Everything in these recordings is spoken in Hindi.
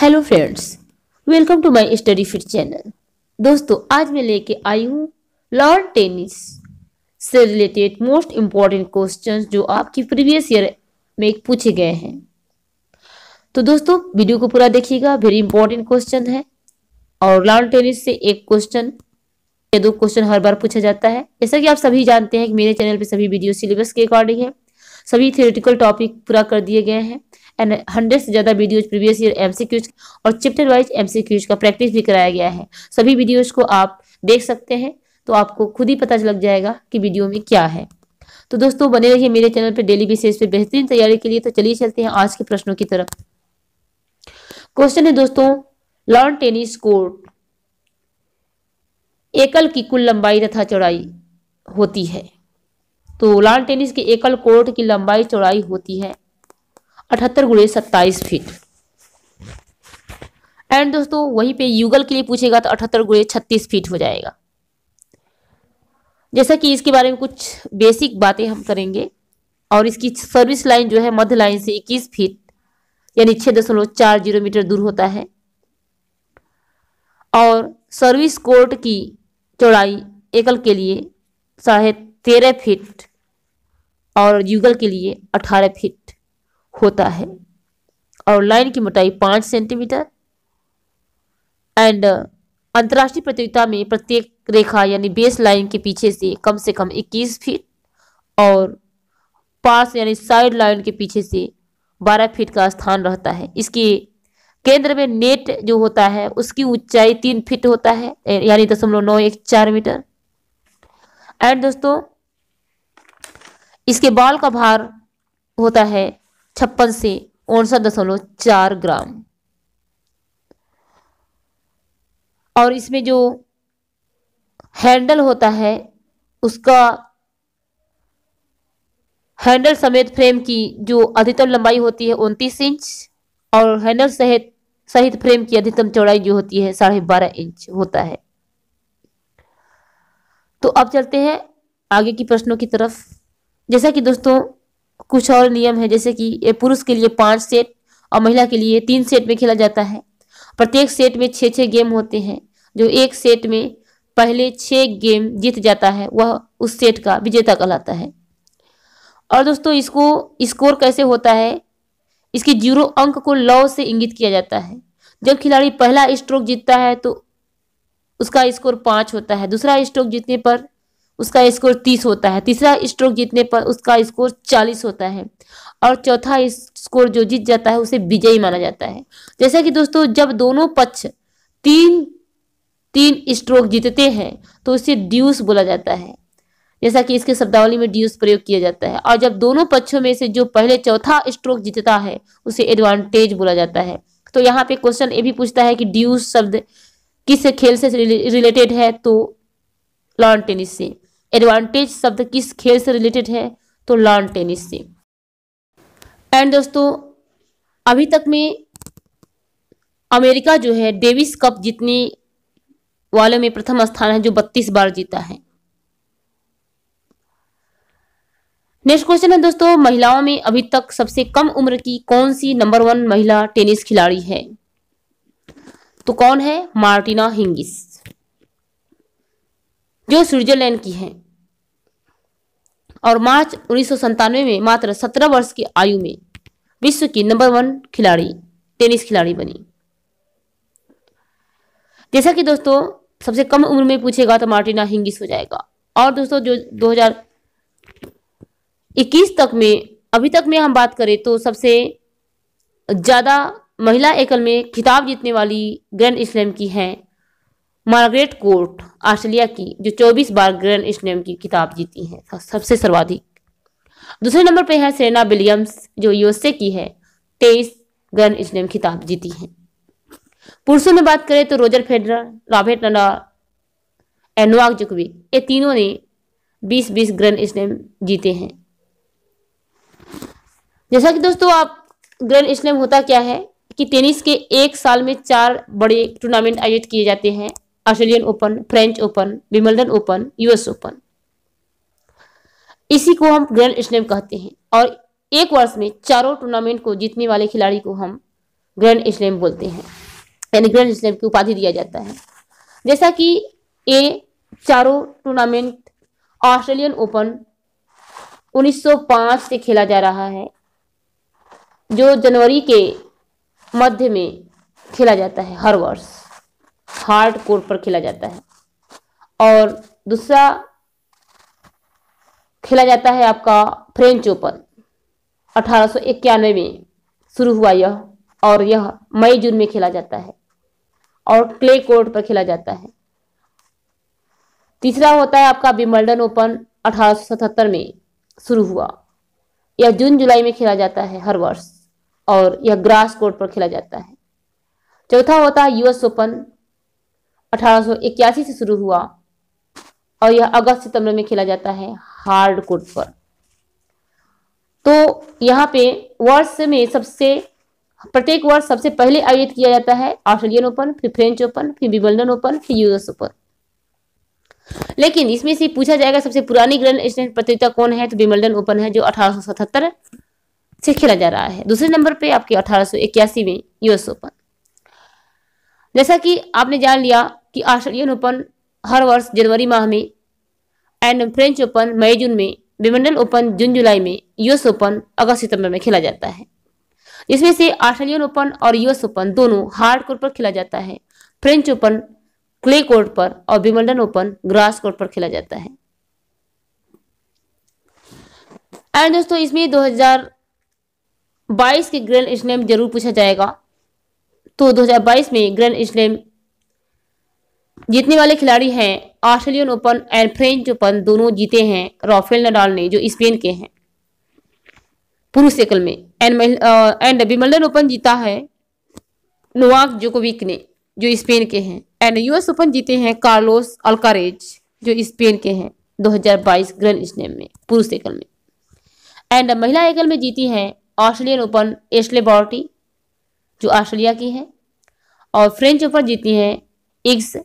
hello friends welcome to my study fit channel दोस्तों आज मैं लेके आई हूँ लॉन टेनिस से रिलेटेड मोस्ट इम्पॉर्टेंट क्वेश्चंस जो आपकी प्रीवियस ईयर में पूछे गए हैं तो दोस्तों वीडियो को पूरा देखिएगा वेरी इंपॉर्टेंट क्वेश्चन है और लॉन टेनिस से एक क्वेश्चन या दो क्वेश्चन हर बार पूछा जाता है जैसा कि आप सभी जानते हैं कि मेरे चैनल पर सभी वीडियो सिलेबस के अकॉर्डिंग है सभी थियोरिटिकल टॉपिक पूरा कर दिए गए हैं एंड हंड्रेड से ज़्यादा वीडियोज प्रीवियस ईयर एमसीक्यूज और चैप्टर वाइज एमसीक्यूज का प्रैक्टिस भी कराया गया है सभी वीडियोज को आप देख सकते हैं तो आपको खुद ही पता लग जाएगा कि वीडियो में क्या है तो दोस्तों बने रहिए मेरे चैनल पर डेली बेसिस पे बेहतरीन तैयारी के लिए तो चलिए चलते हैं आज के प्रश्नों की तरफ क्वेश्चन है दोस्तों लॉन टेनिस कोर्ट एकल की कुल लंबाई तथा चौड़ाई होती है तो लॉन टेनिस के एकल कोर्ट की लंबाई चौड़ाई होती है अठहत्तर गुड़े सत्ताईस फीट एंड दोस्तों वहीं पे युगल के लिए पूछेगा तो अठहत्तर गुड़े छत्तीस फीट हो जाएगा जैसा कि इसके बारे में कुछ बेसिक बातें हम करेंगे और इसकी सर्विस लाइन जो है मध्य लाइन से 21 फीट यानी छह दशमलव चार जीरो मीटर दूर होता है और सर्विस कोर्ट की चौड़ाई एकल के लिए साढ़े तेरह फीट और युगल के लिए अठारह फीट होता है और लाइन की मोटाई पांच सेंटीमीटर एंड अंतर्राष्ट्रीय प्रतियोगिता में प्रत्येक रेखा यानी बेस लाइन के पीछे से कम से कम 21 फीट और पास यानी साइड लाइन के पीछे से 12 फीट का स्थान रहता है इसके केंद्र में नेट जो होता है उसकी ऊंचाई तीन फीट होता है यानी दशमलव नौ एक चार मीटर एंड दोस्तों इसके बॉल का भार होता है छप्पन से उनसठ दशमलव चार ग्राम और इसमें जो हैंडल होता है उसका हैंडल समेत फ्रेम की जो अधिकतम लंबाई होती है उनतीस इंच और हैंडल सहित सहित फ्रेम की अधिकतम चौड़ाई जो होती है साढ़े बारह इंच होता है तो अब चलते हैं आगे की प्रश्नों की तरफ जैसा कि दोस्तों कुछ और नियम है जैसे कि पुरुष के लिए पाँच सेट और महिला के लिए तीन सेट में खेला जाता है प्रत्येक सेट में छह छह गेम होते हैं जो एक सेट में पहले छह गेम जीत जाता है वह उस सेट का विजेता कहलाता है और दोस्तों इसको स्कोर कैसे होता है इसके जीरो अंक को लॉ से इंगित किया जाता है जब खिलाड़ी पहला स्ट्रोक जीतता है तो उसका स्कोर पांच होता है दूसरा स्ट्रोक जीतने पर उसका स्कोर तीस होता है तीसरा स्ट्रोक जीतने पर उसका स्कोर चालीस होता है और चौथा स्कोर जो जीत जाता है उसे विजयी माना जाता है जैसा कि दोस्तों जब दोनों पक्ष तीन तीन स्ट्रोक जीतते हैं तो उसे ड्यूस बोला जाता है जैसा कि इसके शब्दावली में ड्यूस प्रयोग किया जाता है और जब दोनों पक्षों में से जो पहले चौथा स्ट्रोक जीतता है उसे एडवांटेज बोला जाता है तो यहाँ पे क्वेश्चन ये भी पूछता है कि ड्यूस शब्द किस खेल से रिलेटेड है तो लॉन टेनिस से एडवांटेज शब्द किस खेल से रिलेटेड है तो लॉन टेनिस से एंड दोस्तों अभी तक में अमेरिका जो है डेविस कप जीतने वाले में प्रथम स्थान है जो बत्तीस बार जीता है नेक्स्ट क्वेश्चन है दोस्तों महिलाओं में अभी तक सबसे कम उम्र की कौन सी नंबर वन महिला टेनिस खिलाड़ी है तो कौन है मार्टिना हिंगिस जो स्विट्जरलैंड की हैं और मार्च उन्नीस में मात्र 17 वर्ष की आयु में विश्व की नंबर वन खिलाड़ी टेनिस खिलाड़ी बनी जैसा कि दोस्तों सबसे कम उम्र में पूछेगा तो मार्टिना हिंगिस हो जाएगा और दोस्तों जो 2021 तक में अभी तक में हम बात करें तो सबसे ज़्यादा महिला एकल में खिताब जीतने वाली ग्रैंड स्लैम की हैं मार्गरेट कोर्ट ऑस्ट्रेलिया की जो 24 बार ग्रैंड स्लैम की किताब जीती हैं सबसे सर्वाधिक दूसरे नंबर पे है सेना विलियम्स जो यूएसए की है तेईस ग्रैंड स्लैम खिताब जीती हैं पुरुषों में बात करें तो Roger Federer Robert Nadal Novak Djokovic ये तीनों ने 20-20 ग्रैंड स्लैम जीते हैं जैसा कि दोस्तों आप ग्रैंड स्लैम होता क्या है कि टेनिस के एक साल में चार बड़े टूर्नामेंट आयोजित किए जाते हैं Australian Open French Open Wimbledon Open US Open इसी को हम ग्रैंड स्लैम कहते हैं और एक वर्ष में चारों टूर्नामेंट को जीतने वाले खिलाड़ी को हम ग्रैंड स्लैम बोलते हैं यानी ग्रैंड स्लैम की उपाधि दिया जाता है जैसा कि ये चारों टूर्नामेंट ऑस्ट्रेलियन ओपन 1905 से खेला जा रहा है जो जनवरी के मध्य में खेला जाता है हर वर्ष हार्ड कोर्ट पर खेला जाता है और दूसरा खेला जाता है आपका फ्रेंच ओपन अठारह में शुरू हुआ यह और यह मई जून में खेला जाता है और क्ले कोर्ट पर खेला जाता है तीसरा होता है आपका विमल्डन ओपन अठारह में शुरू हुआ यह जून जुलाई में खेला जाता है हर वर्ष और यह ग्रास कोर्ट पर खेला जाता है चौथा होता है यूएस ओपन अठारह से शुरू हुआ और यह अगस्त सितंबर में खेला जाता है हार्ड कोर्ट पर तो यहाँ पे वर्ष में सबसे प्रत्येक वर्ष सबसे पहले आयोजित किया जाता है ऑस्ट्रेलियन ओपन फिर फ्रेंच ओपन फिर विबल्डन ओपन फिर यूएस ओपन लेकिन इसमें से पूछा जाएगा सबसे पुरानी ग्रैंड स्लैम प्रतियोगिता कौन है तो विमल्डन ओपन है जो अठारह से खेला जा रहा है दूसरे नंबर पे आपके अठारह में यूएस ओपन जैसा कि आपने जान लिया कि ऑस्ट्रेलियन ओपन हर वर्ष जनवरी माह में एंड फ्रेंच ओपन मई जून में विमंडल ओपन जून जुलाई में यूएस ओपन अगस्त सितंबर में खेला जाता है इसमें से ऑस्ट्रेलियन ओपन और यूएस ओपन दोनों हार्ड कोर्ट पर खेला जाता है फ्रेंच ओपन क्ले कोर्ट पर और विमंडन ओपन ग्रास कोर्ट पर खेला जाता है एंड दोस्तों इसमें 2022 के ग्रैंड स्लैम जरूर पूछा जाएगा तो 2022 में ग्रैंड स्लैम जीतने वाले खिलाड़ी हैं Australian Open and French Open दोनों जीते हैं राफेल नडाल ने जो स्पेन के हैं पुरुष एकल में एंड एंड विमल्डन ओपन जीता है नोवाक जोकोविक ने जो स्पेन के हैं एंड यूएस ओपन जीते हैं कार्लोस अल्कारेज जो स्पेन के हैं 2022 ग्रैंड स्लैम में पुरुष एकल में एंड महिला एकल में जीती हैं ऑस्ट्रेलियन ओपन एस्ले बॉर्टी जो ऑस्ट्रेलिया की है और फ्रेंच ओपन जीती हैं इग्स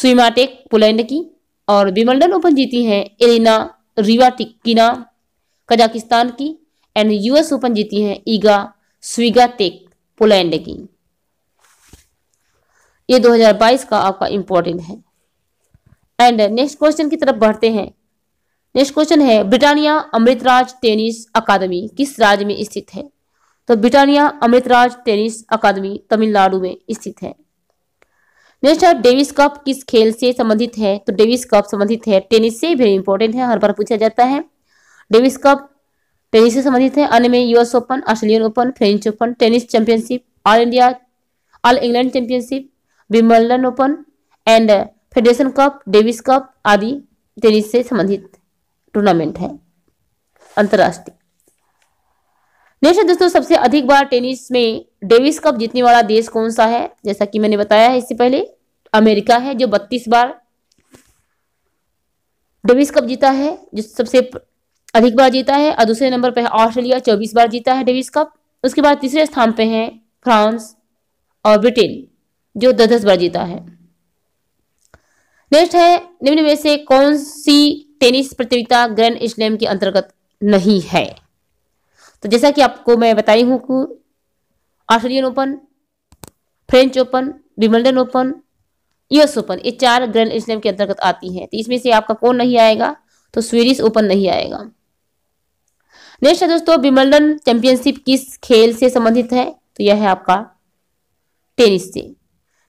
स्विमाटेक पोलैंड की और विमल्डन ओपन जीती हैं एलिना रिवाटिकिना कजाकिस्तान की एंड यूएस ओपन जीती हैं ईगा स्विगाटेक पोलैंड की ये 2022 का आपका इंपॉर्टेंट है एंड नेक्स्ट क्वेश्चन की तरफ बढ़ते हैं नेक्स्ट क्वेश्चन है ब्रिटानिया अमृतराज टेनिस अकादमी किस राज्य में स्थित है तो Britannia Amritraj tennis academy Tamil Nadu में स्थित है नेक्स्ट है डेविस कप किस खेल से संबंधित है तो डेविस कप संबंधित है टेनिस से वेरी इंपॉर्टेंट है हर बार पूछा जाता है डेविस कप टेनिस से संबंधित है अन्य में US Open Australian Open French Open tennis championship all India all England championship Wimbledon Open and Federation Cup Davis Cup आदि टेनिस से संबंधित टूर्नामेंट है अंतर्राष्ट्रीय नेक्स्ट दोस्तों सबसे अधिक बार टेनिस में डेविस कप जीतने वाला देश कौन सा है जैसा कि मैंने बताया है इससे पहले अमेरिका है जो बत्तीस बार डेविस कप जीता है जो सबसे अधिक बार जीता है और दूसरे नंबर पर ऑस्ट्रेलिया चौबीस बार जीता है डेविस कप उसके बाद तीसरे स्थान पर है फ्रांस और ब्रिटेन जो दस दस बार जीता है नेक्स्ट है निम्न में से कौन सी टेनिस प्रतियोगिता ग्रैंड स्लैम के अंतर्गत नहीं है तो जैसा कि आपको मैं बताई हूं कि Australian Open French Open Wimbledon Open US Open ये चार ग्रैंड स्लैम के अंतर्गत आती हैं तो इसमें से आपका कौन नहीं आएगा तो स्वीडिश ओपन नहीं आएगा नेक्स्ट है दोस्तों विमल्डन चैंपियनशिप किस खेल से संबंधित है तो यह है आपका टेनिस से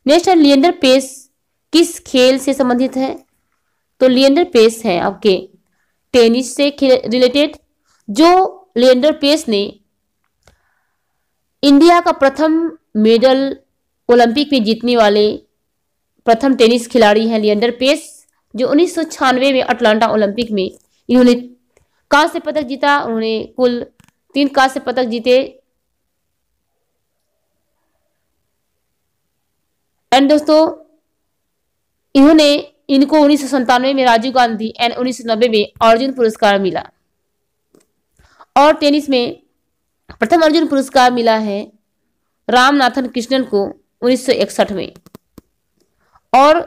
नेक्स्ट है लियंडर पेस किस खेल से संबंधित है तो लियंडर पेस है आपके टेनिस से रिलेटेड जो लिएंडर पेस ने इंडिया का प्रथम मेडल ओलंपिक में जीतने वाले प्रथम टेनिस खिलाड़ी हैं लिएंडर पेस जो उन्नीस में अटलांटा ओलंपिक में इन्होंने कांस्य पदक जीता उन्होंने कुल तीन कांस्य पदक जीते एंड दोस्तों इन्होंने इनको उन्नीस में राजीव गांधी एंड उन्नीस में अर्जुन पुरस्कार मिला और टेनिस में प्रथम अर्जुन पुरस्कार मिला है रामनाथन कृष्णन को 1961 में और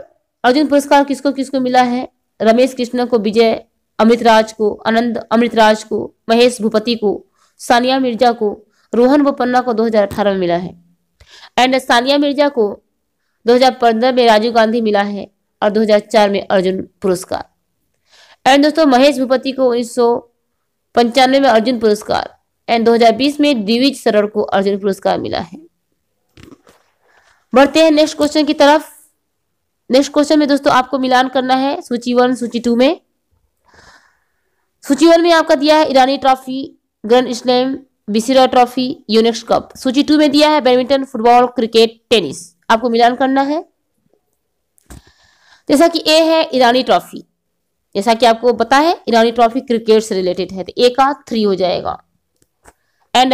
अर्जुन पुरस्कार किसको किसको मिला है रमेश कृष्णन को विजय अमृतराज को आनंद अमृतराज को महेश भूपति को सानिया मिर्जा को रोहन बोपन्ना को 2018 में मिला है एंड सानिया मिर्जा को 2015 में राजीव गांधी मिला है और 2004 में अर्जुन पुरस्कार एंड दोस्तों महेश भूपति को उन्नीस पंचानवे में अर्जुन पुरस्कार एंड 2020 में दिविज सरण को अर्जुन पुरस्कार मिला है बढ़ते हैं नेक्स्ट क्वेश्चन की तरफ नेक्स्ट क्वेश्चन में दोस्तों आपको मिलान करना है सूची वन सूची टू में सूची वन में आपका दिया है ईरानी ट्रॉफी ग्रैंड स्लैम बिसरा ट्रॉफी यूनेक्स कप सूची टू में दिया है बैडमिंटन फुटबॉल क्रिकेट टेनिस आपको मिलान करना है जैसा कि ए है ईरानी ट्रॉफी जैसा कि आपको पता है ईरानी ट्रॉफी क्रिकेट से रिलेटेड है तो ए का थ्री हो जाएगा एंड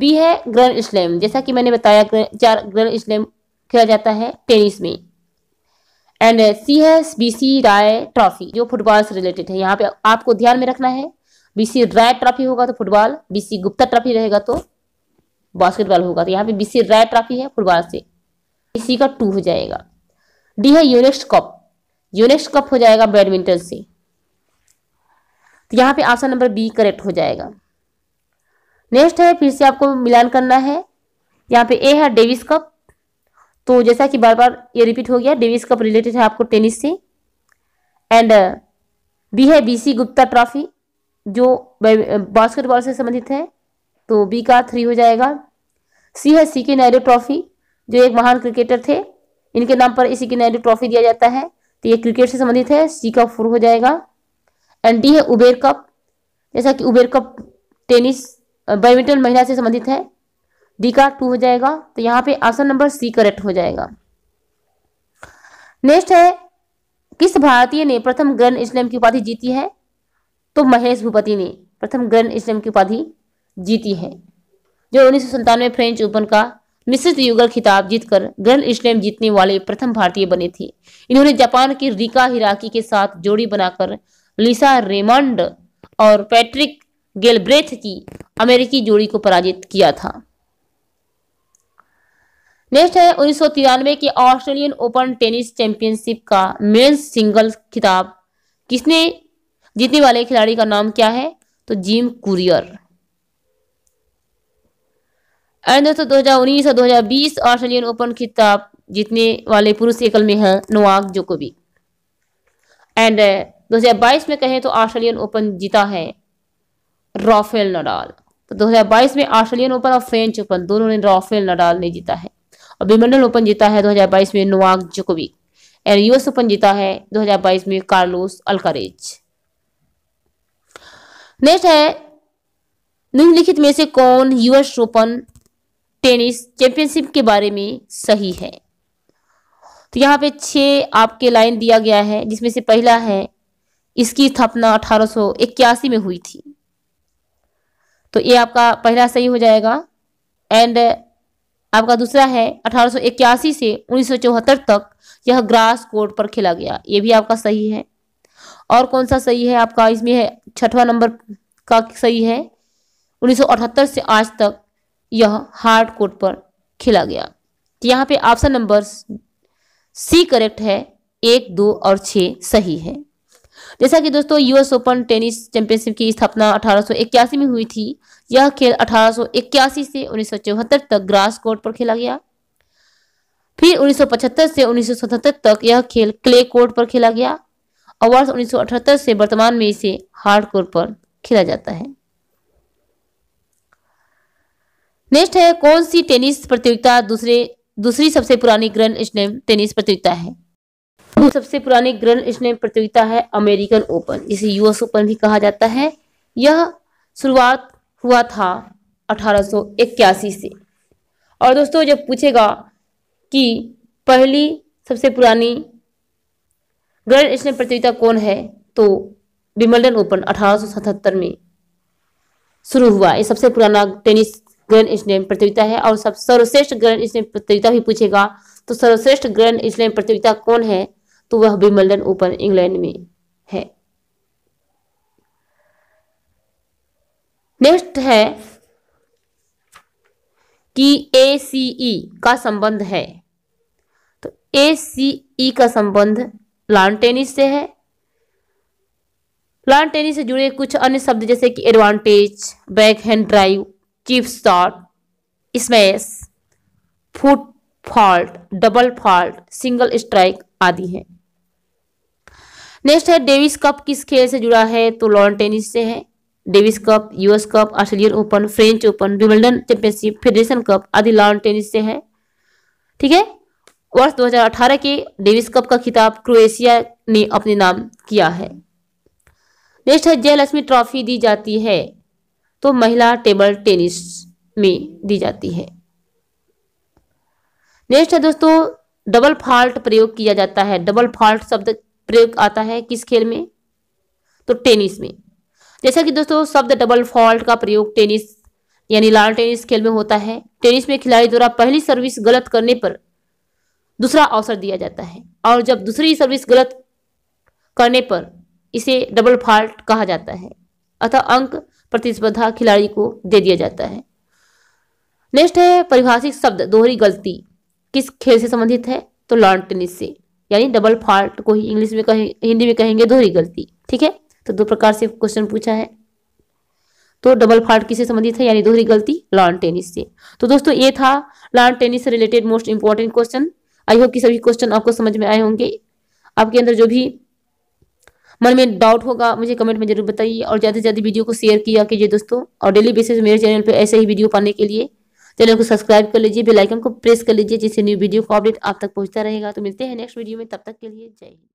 बी uh, है ग्रैंड स्लैम जैसा कि मैंने बताया चार ग्रैंड स्लैम खेला जाता है टेनिस में एंड सी uh, है बीसी राय ट्रॉफी जो फुटबॉल से रिलेटेड है यहाँ पे आपको ध्यान में रखना है बीसी राय ट्रॉफी होगा तो फुटबॉल बीसी गुप्ता ट्रॉफी रहेगा तो बास्केटबॉल होगा तो यहाँ पे बीसी राय ट्रॉफी है फुटबॉल से सी का टू हो जाएगा डी है यूनेक्स्ट कप यूनेक्स कप हो जाएगा बैडमिंटन से तो यहाँ पे ऑप्शन नंबर बी करेक्ट हो जाएगा नेक्स्ट है फिर से आपको मिलान करना है यहाँ पे ए है डेविस कप तो जैसा कि बार बार ये रिपीट हो गया डेविस कप रिलेटेड है आपको टेनिस से एंड बी है बीसी गुप्ता ट्रॉफी जो बास्केटबॉल से संबंधित है तो बी का थ्री हो जाएगा सी है सी के नायडू ट्रॉफी जो एक महान क्रिकेटर थे इनके नाम पर इसी के नायडू ट्रॉफी दिया जाता है तो ये क्रिकेट से संबंधित है सी का फोर हो जाएगा एंड डी है उबेर कप जैसा कि उबेर कप टेनिस बैडमिंटन महिला से संबंधित है डी का टू हो जाएगा तो यहाँ पे ऑप्शन नंबर सी करेक्ट हो जाएगा नेक्स्ट है किस भारतीय ने प्रथम ग्रैंड स्लैम की उपाधि जीती है तो महेश भूपति ने प्रथम ग्रैंड स्लैम की उपाधि जीती है जो उन्नीस सौ संतानवे फ्रेंच ओपन का मिश्रित युगल खिताब जीतकर ग्रैंड स्लैम जीतने वाले प्रथम भारतीय बने थे इन्होंने जापान की रिका हिराकी के साथ जोड़ी बनाकर लिसा रेमंड और पैट्रिक गेलब्रेथ की अमेरिकी जोड़ी को पराजित किया था नेक्स्ट है उन्नीस के ऑस्ट्रेलियन ओपन टेनिस चैंपियनशिप का मेन सिंगल खिताब किसने जीतने वाले खिलाड़ी का नाम क्या है तो जिम कुरियर दोस्तों दो हजार उन्नीस और दो हजार बीस ऑस्ट्रेलियन ओपन खिताब जीतने वाले पुरुष एकल में है नोवाक जोकोविक एंड uh, दो हजार बाईस में कहें तो ऑस्ट्रेलियन ओपन जीता है राफेल नडाल तो दो हजार बाईस में ऑस्ट्रेलियन ओपन और फ्रेंच ओपन दोनों ने राफेल नडाल ने जीता है और विमंडल ओपन जीता है 2022 में Novak Djokovic and US Open जीता है 2022 में कार्लोस अल्कारेज नेक्स्ट है निम्नलिखित में से कौन यूएस ओपन टेनिस चैंपियनशिप के बारे में सही है तो यहाँ पे छह आपके लाइन दिया गया है जिसमें से पहला है इसकी स्थापना अठारह में हुई थी तो ये आपका पहला सही हो जाएगा एंड आपका दूसरा है अठारह से उन्नीस तक यह ग्रास कोर्ट पर खेला गया ये भी आपका सही है और कौन सा सही है आपका इसमें है छठवा नंबर का सही है 1978 से आज तक यह हार्ड कोर्ट पर खेला गया तो यहाँ पे ऑप्शन नंबर सी करेक्ट है एक दो और छह सही है जैसा कि दोस्तों यूएस ओपन टेनिस चैंपियनशिप की स्थापना अठारह में हुई थी यह खेल अठारह से उन्नीस तक ग्रास कोर्ट पर खेला गया फिर 1975 से 1977 तक यह खेल क्ले कोर्ट पर खेला गया और वर्ष उन्नीस से वर्तमान में इसे हार्ड कोर्ट पर खेला जाता है नेक्स्ट है कौन सी टेनिस प्रतियोगिता दूसरे दूसरी सबसे पुरानी ग्रैंड स्लैम टेनिस प्रतियोगिता है सबसे पुरानी ग्रैंड स्लैम प्रतियोगिता है अमेरिकन ओपन जिसे यूएस ओपन भी कहा जाता है यह शुरुआत हुआ था अठारह से और दोस्तों जब पूछेगा कि पहली सबसे पुरानी ग्रैंड स्लैम प्रतियोगिता कौन है तो विमल्डन ओपन अठारह में शुरू हुआ यह सबसे पुराना टेनिस ग्रैंड स्लैम प्रतियोगिता है और सब सर्वश्रेष्ठ ग्रैंड स्लैम प्रतियोगिता भी पूछेगा तो सर्वश्रेष्ठ ग्रैंड स्लैम प्रतियोगिता कौन है तो वह विमल्डन ओपन इंग्लैंड में है नेक्स्ट है कि ए सी ई का संबंध है तो ए सी ई का संबंध लॉन टेनिस से है लॉन टेनिस से जुड़े कुछ अन्य शब्द जैसे कि advantage backhand drive chip shot smash foot fault double fault single strike आदि है नेक्स्ट है डेविस कप किस खेल से जुड़ा है तो लॉन टेनिस से है Davis Cup US Cup Australian Open French Open Wimbledon championship Federation Cup आदि लॉन टेनिस से है ठीक है वर्ष 2018 के डेविस कप का खिताब क्रोएशिया ने अपने नाम किया है नेक्स्ट है जयलक्ष्मी ट्रॉफी दी जाती है तो महिला टेबल टेनिस में दी जाती है नेक्स्ट है दोस्तों डबल फॉल्ट प्रयोग किया जाता है डबल फॉल्ट शब्द प्रयोग आता है किस खेल में तो टेनिस में जैसा कि दोस्तों शब्द डबल फॉल्ट का प्रयोग टेनिस यानी लाल टेनिस खेल में होता है टेनिस में खिलाड़ी द्वारा पहली सर्विस गलत करने पर दूसरा अवसर दिया जाता है और जब दूसरी सर्विस गलत करने पर इसे डबल फॉल्ट कहा जाता है अतः अंक प्रतिस्पर्धा खिलाड़ी को दे दिया जाता है नेक्स्ट है परिभाषिक शब्द दोहरी गलती किस खेल से संबंधित है तो लॉन टेनिस से यानी डबल फॉल्ट को ही इंग्लिश में कहें हिंदी में कहेंगे दोहरी गलती ठीक है तो दो प्रकार से क्वेश्चन पूछा है तो डबल फॉल्ट किससे संबंधित है यानी दोहरी गलती लॉन टेनिस से तो दोस्तों ये था लॉन टेनिस से related most important question I hope कि सभी क्वेश्चन आपको समझ में आए होंगे आपके अंदर जो भी मन में डाउट होगा मुझे कमेंट में जरूर बताइए और ज़्यादा से ज़्यादा वीडियो को शेयर किया कीजिए दोस्तों और डेली बेसिस मेरे चैनल पर ऐसे ही वीडियो पाने के लिए चैनल को सब्सक्राइब कर लीजिए बेलाइकन को प्रेस कर लीजिए जिससे न्यू वीडियो का अपडेट आप तक पहुंचता रहेगा तो मिलते हैं नेक्स्ट वीडियो में तब तक के लिए जय हिंद